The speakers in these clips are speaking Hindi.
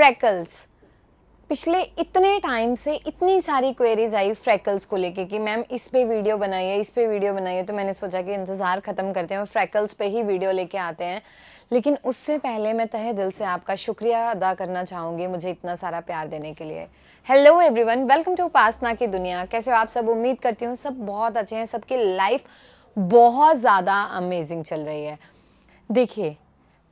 फ्रैकल्स पिछले इतने टाइम से इतनी सारी क्वेरीज आई फ्रैकल्स को लेके कि मैम इस पे वीडियो बनाइए इस पे वीडियो बनाइए तो मैंने सोचा कि इंतज़ार ख़त्म करते हैं और फ्रैकल्स पे ही वीडियो लेके आते हैं लेकिन उससे पहले मैं तहे दिल से आपका शुक्रिया अदा करना चाहूँगी मुझे इतना सारा प्यार देने के लिए hello everyone welcome to Upasana की दुनिया कैसे हो आप सब उम्मीद करती हूँ सब बहुत अच्छे हैं सबकी लाइफ बहुत ज़्यादा अमेजिंग चल रही है देखिए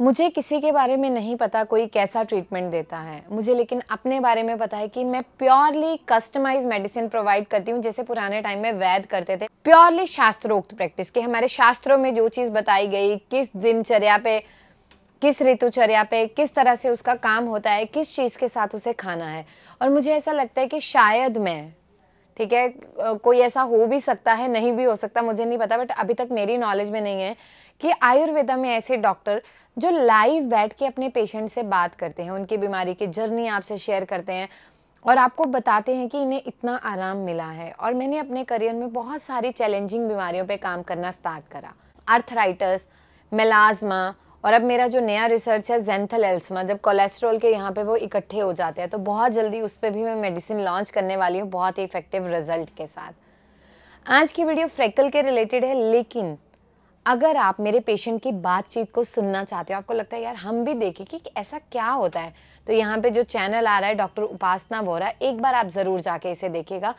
मुझे किसी के बारे में नहीं पता कोई कैसा ट्रीटमेंट देता है मुझे लेकिन अपने बारे में पता है कि मैं प्योरली कस्टमाइज मेडिसिन प्रोवाइड करती हूँ जैसे पुराने टाइम में वैद करते थे प्योरली शास्त्रोक्त प्रैक्टिस के हमारे शास्त्रों में जो चीज़ बताई गई किस दिनचर्या पे किस ऋतुचर्या पे किस तरह से उसका काम होता है किस चीज़ के साथ उसे खाना है और मुझे ऐसा लगता है कि शायद मैं ठीक है कोई ऐसा हो भी सकता है नहीं भी हो सकता मुझे नहीं पता बट अभी तक मेरी नॉलेज में नहीं है कि आयुर्वेदा में ऐसे डॉक्टर जो लाइव बैठ के अपने पेशेंट से बात करते हैं उनकी बीमारी की जर्नी आपसे शेयर करते हैं और आपको बताते हैं कि इन्हें इतना आराम मिला है और मैंने अपने करियर में बहुत सारी चैलेंजिंग बीमारियों पर काम करना स्टार्ट करा अर्थराइटस मेलाजमा और अब मेरा जो नया रिसर्च है जेंथल एल्समा जब कोलेस्ट्रॉल के यहाँ पे वो इकट्ठे हो जाते हैं तो बहुत जल्दी उस पर भी मैं मेडिसिन लॉन्च करने वाली हूँ बहुत ही इफेक्टिव रिजल्ट के साथ आज की वीडियो फ्रेकल के रिलेटेड है लेकिन अगर आप मेरे पेशेंट की बातचीत को सुनना चाहते हो आपको लगता है यार हम भी देखें कि ऐसा क्या होता है तो यहाँ पे जो चैनल आ रहा है डॉक्टर उपासना बोरा एक बार आप ज़रूर जाके इसे देखेगा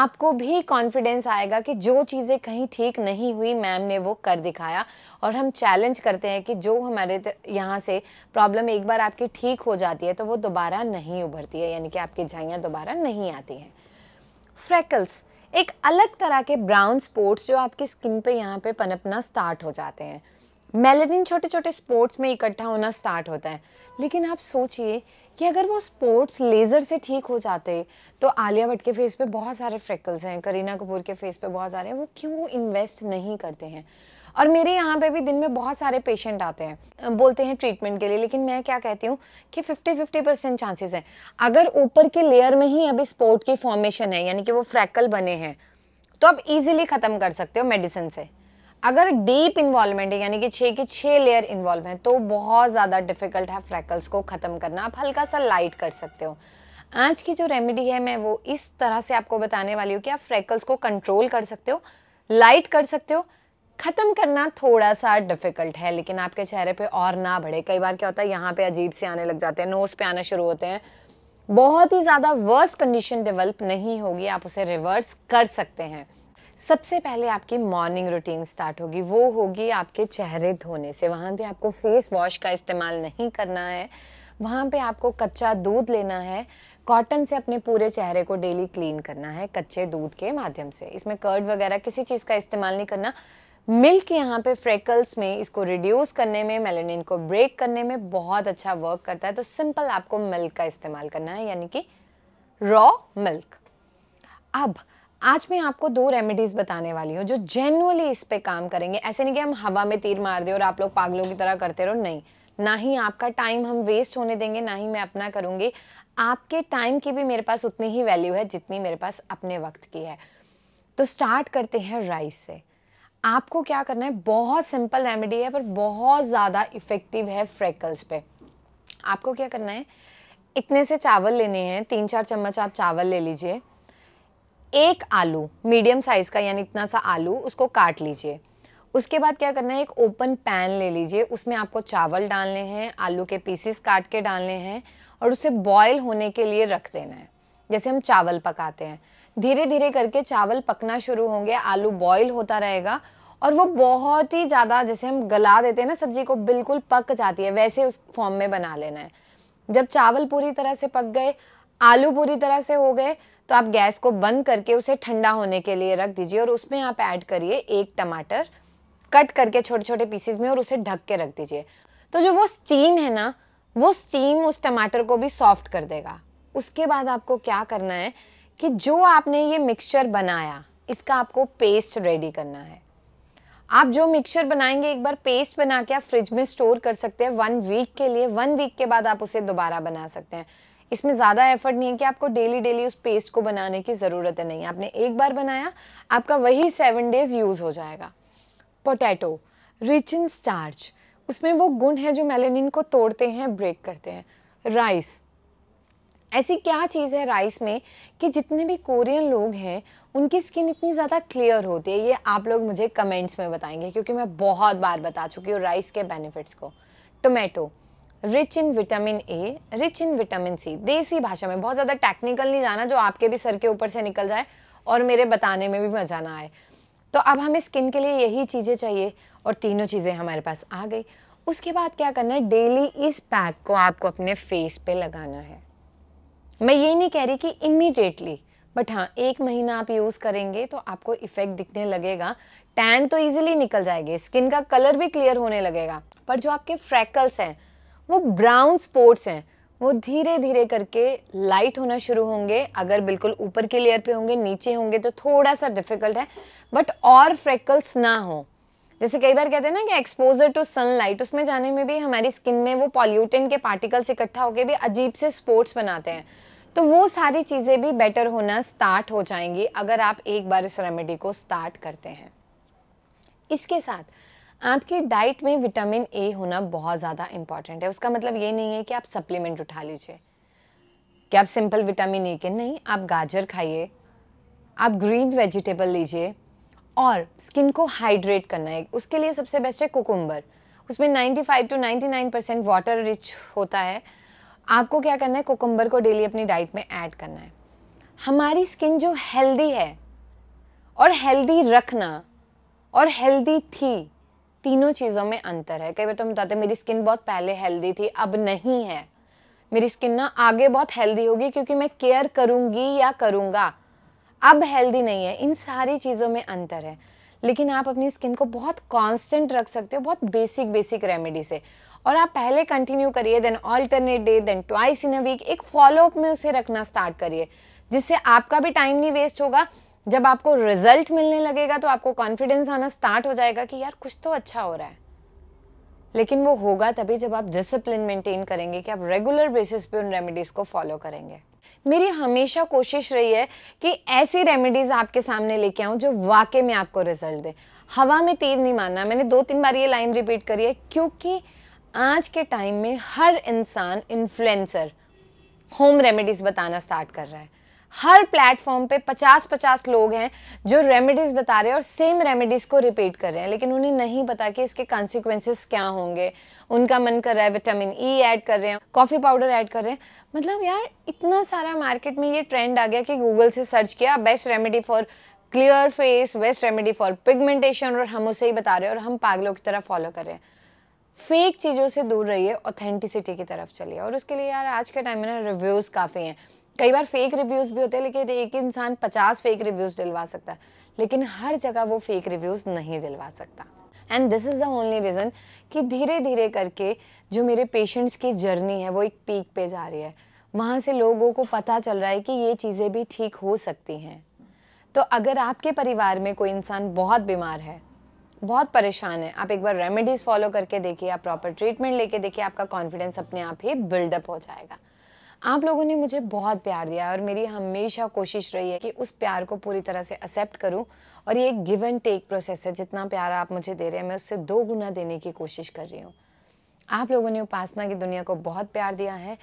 आपको भी कॉन्फिडेंस आएगा कि जो चीज़ें कहीं ठीक नहीं हुई मैम ने वो कर दिखाया और हम चैलेंज करते हैं कि जो हमारे यहाँ से प्रॉब्लम एक बार आपकी ठीक हो जाती है तो वो दोबारा नहीं उभरती है यानी कि आपकी झाइयाँ दोबारा नहीं आती हैं फ्रैकल्स एक अलग तरह के ब्राउन स्पॉट्स जो आपकी स्किन पे यहाँ पे पनपना स्टार्ट हो जाते हैं मेलेडिन छोटे छोटे स्पॉट्स में इकट्ठा होना स्टार्ट होता है लेकिन आप सोचिए कि अगर वो स्पॉट्स लेज़र से ठीक हो जाते तो आलिया भट्ट के फेस पे बहुत सारे फ्रेकल्स हैं करीना कपूर के फेस पे बहुत सारे हैं वो क्यों इन्वेस्ट नहीं करते हैं और मेरे यहाँ पे भी दिन में बहुत सारे पेशेंट आते हैं बोलते हैं ट्रीटमेंट के लिए लेकिन मैं क्या कहती हूँ कि 50 50 परसेंट चांसेस है अगर ऊपर के लेयर में ही अभी स्पोर्ट की फॉर्मेशन है यानी कि वो फ्रैकल बने हैं तो आप इजिली ख़त्म कर सकते हो मेडिसिन से अगर डीप इन्वॉल्वमेंट है यानी कि छः के छः लेयर इन्वॉल्व हैं तो बहुत ज़्यादा डिफिकल्ट है फ्रैकल्स को ख़त्म करना आप हल्का सा लाइट कर सकते हो आज की जो रेमेडी है मैं वो इस तरह से आपको बताने वाली हूँ कि आप फ्रैकल्स को कंट्रोल कर सकते हो लाइट कर सकते हो ख़त्म करना थोड़ा सा डिफ़िकल्ट है लेकिन आपके चेहरे पे और ना बढ़े कई बार क्या होता है यहाँ पे अजीब से आने लग जाते हैं नोज़ पे आना शुरू होते हैं बहुत ही ज़्यादा वर्स कंडीशन डेवलप नहीं होगी आप उसे रिवर्स कर सकते हैं सबसे पहले आपकी मॉर्निंग रूटीन स्टार्ट होगी वो होगी आपके चेहरे धोने से वहां पे आपको फेस वॉश का इस्तेमाल नहीं करना है वहाँ पे आपको कच्चा दूध लेना है कॉटन से अपने पूरे चेहरे को डेली क्लीन करना है कच्चे दूध के माध्यम से इसमें कर्ड वगैरह किसी चीज़ का इस्तेमाल नहीं करना मिल्क यहाँ पे फ्रेकल्स में इसको रिड्यूस करने में मेलेनिन को ब्रेक करने में बहुत अच्छा वर्क करता है तो सिंपल आपको मिल्क का इस्तेमाल करना है यानी कि रॉ मिल्क अब आज मैं आपको दो रेमेडीज बताने वाली हूँ जो जेनुअली इस पे काम करेंगे ऐसे नहीं कि हम हवा में तीर मार दें और आप लोग पागलों की तरह करते रहो नहीं ना ही आपका टाइम हम वेस्ट होने देंगे ना ही मैं अपना करूँगी आपके टाइम की भी मेरे पास उतनी ही वैल्यू है जितनी मेरे पास अपने वक्त की है तो स्टार्ट करते हैं राइस से आपको क्या करना है बहुत सिंपल रेमेडी है पर बहुत ज़्यादा इफ़ेक्टिव है फ्रेकल्स पे आपको क्या करना है इतने से चावल लेने हैं तीन चार चम्मच आप चावल ले लीजिए एक आलू मीडियम साइज़ का यानी इतना सा आलू उसको काट लीजिए उसके बाद क्या करना है एक ओपन पैन ले लीजिए उसमें आपको चावल डालने हैं आलू के पीसेस काट के डालने हैं और उसे बॉयल होने के लिए रख देना है जैसे हम चावल पकाते हैं धीरे धीरे करके चावल पकना शुरू होंगे आलू बॉईल होता रहेगा और वो बहुत ही ज़्यादा जैसे हम गला देते हैं ना सब्जी को बिल्कुल पक जाती है वैसे उस फॉर्म में बना लेना है जब चावल पूरी तरह से पक गए आलू पूरी तरह से हो गए तो आप गैस को बंद करके उसे ठंडा होने के लिए रख दीजिए और उसमें आप ऐड करिए एक टमाटर कट करके छोटे छोटे पीसेस में और उसे ढक के रख दीजिए तो जो वो स्टीम है ना वो स्टीम उस टमाटर को भी सॉफ्ट कर देगा उसके बाद आपको क्या करना है कि जो आपने ये मिक्सचर बनाया इसका आपको पेस्ट रेडी करना है आप जो मिक्सचर बनाएंगे एक बार पेस्ट बना के आप फ्रिज में स्टोर कर सकते हैं वन वीक के लिए वन वीक के बाद आप उसे दोबारा बना सकते हैं इसमें ज़्यादा एफर्ट नहीं है कि आपको डेली डेली उस पेस्ट को बनाने की ज़रूरत है नहीं आपने एक बार बनाया आपका वही सेवन डेज यूज़ हो जाएगा पोटैटो रिच इन स्टार्च उसमें वो गुण है जो मेलेनिन को तोड़ते हैं ब्रेक करते हैं राइस ऐसी क्या चीज़ है राइस में कि जितने भी कोरियन लोग हैं उनकी स्किन इतनी ज़्यादा क्लियर होती है ये आप लोग मुझे कमेंट्स में बताएंगे क्योंकि मैं बहुत बार बता चुकी हूँ राइस के बेनिफिट्स को tomato rich in vitamin A rich in vitamin C देसी भाषा में बहुत ज़्यादा टेक्निकल नहीं जाना जो आपके भी सर के ऊपर से निकल जाए और मेरे बताने में भी मज़ा ना आए तो अब हमें स्किन के लिए यही चीज़ें चाहिए और तीनों चीज़ें हमारे पास आ गई उसके बाद क्या करना है डेली इस पैक को आपको अपने फेस पे लगाना है मैं यही नहीं कह रही कि इमीडिएटली बट हाँ एक महीना आप यूज़ करेंगे तो आपको इफेक्ट दिखने लगेगा टैन तो इजीली निकल जाएगी स्किन का कलर भी क्लियर होने लगेगा पर जो आपके फ्रैकल्स हैं वो ब्राउन स्पॉट्स हैं वो धीरे धीरे करके लाइट होना शुरू होंगे अगर बिल्कुल ऊपर के लेयर पे होंगे नीचे होंगे तो थोड़ा सा डिफिकल्ट है बट और फ्रैकल्स ना हो जैसे कई बार कहते हैं ना कि एक्सपोजर टू सनलाइट उसमें जाने में भी हमारी स्किन में वो पॉल्यूटेंट के पार्टिकल्स इकट्ठा होकर भी अजीब से स्पोर्ट्स बनाते हैं तो वो सारी चीज़ें भी बेटर होना स्टार्ट हो जाएंगी अगर आप एक बार इस रेमेडी को स्टार्ट करते हैं इसके साथ आपकी डाइट में विटामिन ए होना बहुत ज़्यादा इम्पॉर्टेंट है उसका मतलब ये नहीं है कि आप सप्लीमेंट उठा लीजिए कि आप सिंपल विटामिन ए के नहीं आप गाजर खाइए आप ग्रीन वेजिटेबल लीजिए और स्किन को हाइड्रेट करना है उसके लिए सबसे बेस्ट है कोकुम्बर उसमें 95 टू 99 परसेंट वाटर रिच होता है आपको क्या करना है कोकुम्बर को डेली अपनी डाइट में ऐड करना है हमारी स्किन जो हेल्दी है और हेल्दी रखना और हेल्दी थी तीनों चीज़ों में अंतर है कई बार तो हम बताते मेरी स्किन बहुत पहले हेल्दी थी अब नहीं है मेरी स्किन ना आगे बहुत हेल्दी होगी क्योंकि मैं केयर करूँगी या करूँगा अब हेल्दी नहीं है इन सारी चीज़ों में अंतर है लेकिन आप अपनी स्किन को बहुत कांस्टेंट रख सकते हो बहुत बेसिक बेसिक रेमेडी से और आप पहले कंटिन्यू करिए then alternate day then twice in a week एक फॉलोअप में उसे रखना स्टार्ट करिए जिससे आपका भी टाइम नहीं वेस्ट होगा जब आपको रिजल्ट मिलने लगेगा तो आपको कॉन्फिडेंस आना स्टार्ट हो जाएगा कि यार कुछ तो अच्छा हो रहा है लेकिन वो होगा तभी जब आप डिसिप्लिन मेंटेन करेंगे कि आप रेगुलर बेसिस पे उन रेमेडीज़ को फॉलो करेंगे मेरी हमेशा कोशिश रही है कि ऐसी रेमेडीज़ आपके सामने लेके आऊँ जो वाकई में आपको रिजल्ट दे हवा में तीर नहीं मारना मैंने दो तीन बार ये लाइन रिपीट करी है क्योंकि आज के टाइम में हर इंसान इन्फ्लुएंसर होम रेमेडीज़ बताना स्टार्ट कर रहा है हर प्लेटफॉर्म पे 50-50 लोग हैं जो रेमेडीज़ बता रहे हैं और सेम रेमेडीज़ को रिपीट कर रहे हैं लेकिन उन्हें नहीं पता कि इसके कॉन्सिक्वेंसेस क्या होंगे उनका मन कर रहा है विटामिन ई e ऐड कर रहे हैं कॉफ़ी पाउडर ऐड कर रहे हैं मतलब यार इतना सारा मार्केट में ये ट्रेंड आ गया कि गूगल से सर्च किया best remedy for clear face best remedy for pigmentation और हम उसे ही बता रहे हैं और हम पागलों की तरह फॉलो कर रहे हैं फेक चीज़ों से दूर रहिए ऑथेंटिसिटी की तरफ चलिए और उसके लिए यार आज के टाइम में ना रिव्यूज़ काफ़ी हैं कई बार फेक रिव्यूज़ भी होते हैं लेकिन एक इंसान पचास फेक रिव्यूज़ दिलवा सकता है लेकिन हर जगह वो फेक रिव्यूज़ नहीं दिलवा सकता and this is the only reason कि धीरे धीरे करके जो मेरे पेशेंट्स की जर्नी है वो एक पीक पे जा रही है वहाँ से लोगों को पता चल रहा है कि ये चीज़ें भी ठीक हो सकती हैं तो अगर आपके परिवार में कोई इंसान बहुत बीमार है बहुत परेशान है आप एक बार रेमेडीज़ फॉलो करके देखिए आप प्रॉपर ट्रीटमेंट लेके देखिए आपका कॉन्फिडेंस अपने आप ही बिल्डअप हो जाएगा आप लोगों ने मुझे बहुत प्यार दिया और मेरी हमेशा कोशिश रही है कि उस प्यार को पूरी तरह से एक्सेप्ट करूं और ये एक गिव एंड टेक प्रोसेस है जितना प्यार आप मुझे दे रहे हैं मैं उससे दो गुना देने की कोशिश कर रही हूँ आप लोगों ने उपासना की दुनिया को बहुत प्यार दिया है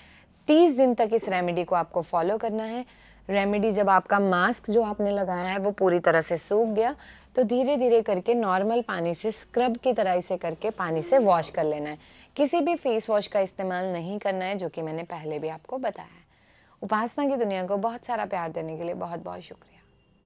तीस दिन तक इस रेमेडी को आपको फॉलो करना है रेमेडी जब आपका मास्क जो आपने लगाया है वो पूरी तरह से सूख गया तो धीरे धीरे करके नॉर्मल पानी से स्क्रब की तरह इसे करके पानी से वॉश कर लेना है किसी भी फेस वॉश का इस्तेमाल नहीं करना है जो कि मैंने पहले भी आपको बताया है उपासना की दुनिया को बहुत सारा प्यार देने के लिए बहुत बहुत शुक्रिया